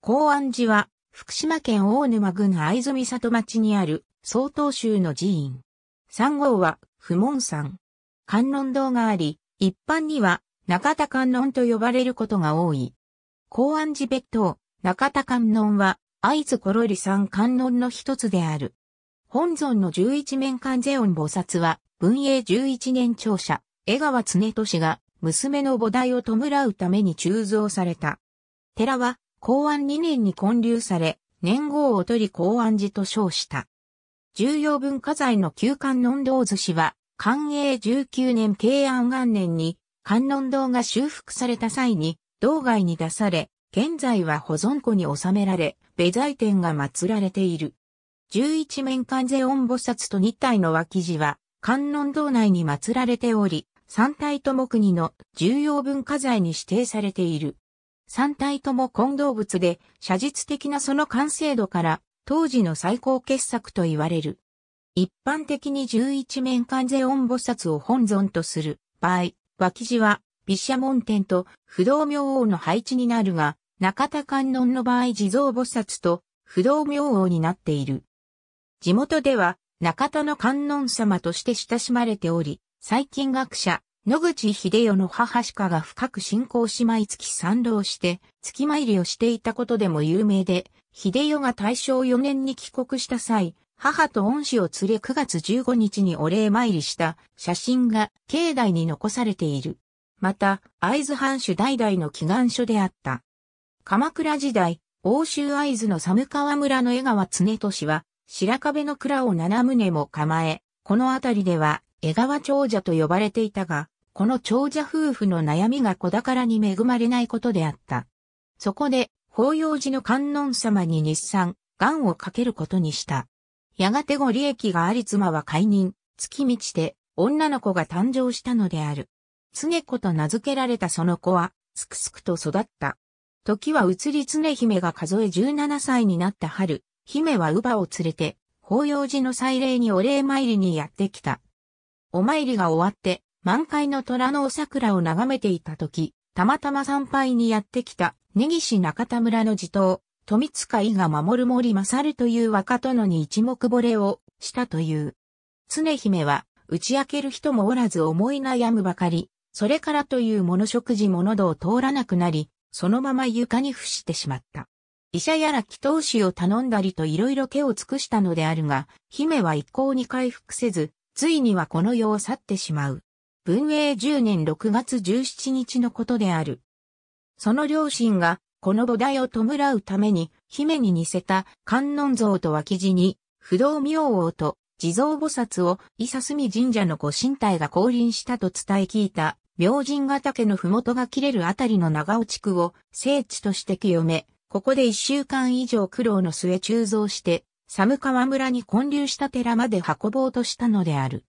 公安寺は、福島県大沼郡藍住里町にある、曹洞宗の寺院。三号は、不問山。観音堂があり、一般には、中田観音と呼ばれることが多い。公安寺別当、中田観音は、藍津コロリ山観音の一つである。本尊の十一面観世音菩薩は、文永十一年長者、江川常俊が、娘の菩提を弔うために鋳造された。寺は、公安2年に建立され、年号を取り公安寺と称した。重要文化財の旧観音堂寿司は、寛永19年慶安元年に、観音堂が修復された際に、道外に出され、現在は保存庫に収められ、別財店が祀られている。11面観世音菩薩と2体の脇地は、観音堂内に祀られており、3体とも国の重要文化財に指定されている。三体とも混同物で、写実的なその完成度から当時の最高傑作と言われる。一般的に十一面観世音菩薩を本尊とする場合、脇地は、毘沙門天と不動明王の配置になるが、中田観音の場合地蔵菩薩と不動明王になっている。地元では中田の観音様として親しまれており、最近学者、野口秀世の母鹿が深く信仰し毎月参道して、月参りをしていたことでも有名で、秀代が大正4年に帰国した際、母と恩師を連れ9月15日にお礼参りした写真が境内に残されている。また、会津藩主代々の祈願書であった。鎌倉時代、欧州会津の寒川村の江川常俊は、白壁の蔵を7棟も構え、この辺りでは江川長者と呼ばれていたが、この長者夫婦の悩みが子宝に恵まれないことであった。そこで、法要寺の観音様に日産、願をかけることにした。やがてご利益があり妻は解任、月満ちて、女の子が誕生したのである。常子と名付けられたその子は、すくすくと育った。時は移り常姫が数え17歳になった春、姫は乳母を連れて、法要寺の祭礼にお礼参りにやってきた。お参りが終わって、満開の虎のお桜を眺めていた時、たまたま参拝にやってきた、根岸中田村の地頭、富塚伊が守る森勝という若殿に一目惚れをしたという。常姫は、打ち明ける人もおらず思い悩むばかり、それからという物食事も喉を通らなくなり、そのまま床に伏してしまった。医者やら祈祷師を頼んだりといろいろ手を尽くしたのであるが、姫は一向に回復せず、ついにはこの世を去ってしまう。文永10年6月17日のことである。その両親が、この菩提を弔うために、姫に似せた観音像と脇地に、不動明王と地蔵菩薩を伊佐隅神社のご神体が降臨したと伝え聞いた、明神ヶ岳の麓が切れるあたりの長尾地区を聖地として清め、ここで一週間以上苦労の末鋳造して、寒川村に建立した寺まで運ぼうとしたのである。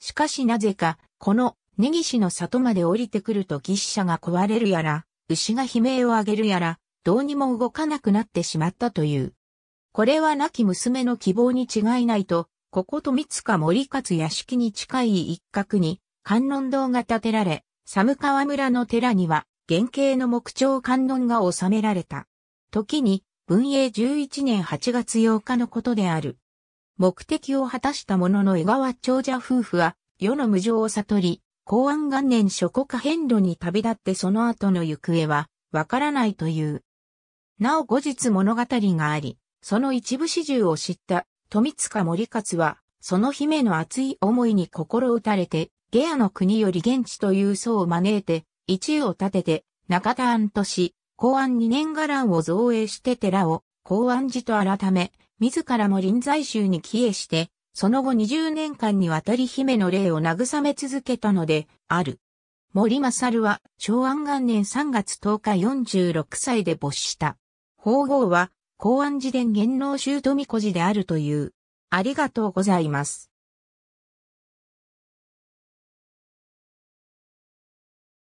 しかしなぜか、この根岸の里まで降りてくると義者が壊れるやら、牛が悲鳴を上げるやら、どうにも動かなくなってしまったという。これは亡き娘の希望に違いないと、ここと三塚森勝屋敷に近い一角に観音堂が建てられ、寒川村の寺には原型の木彫観音が収められた。時に文英11年8月8日のことである。目的を果たした者のの江川長者夫婦は世の無常を悟り、公安元年諸国遍路に旅立ってその後の行方はわからないという。なお後日物語があり、その一部始終を知った富塚森勝は、その姫の熱い思いに心打たれて、ゲアの国より現地という層を招いて、一位を立てて、中田安とし、公安二年伽藍を造営して寺を、公安寺と改め、自らも臨済宗に帰依して、その後20年間にわたり姫の霊を慰め続けたので、ある。森勝は昭安元年3月10日46歳で没した。法号は、公安寺殿元老宗富子寺であるという。ありがとうございます。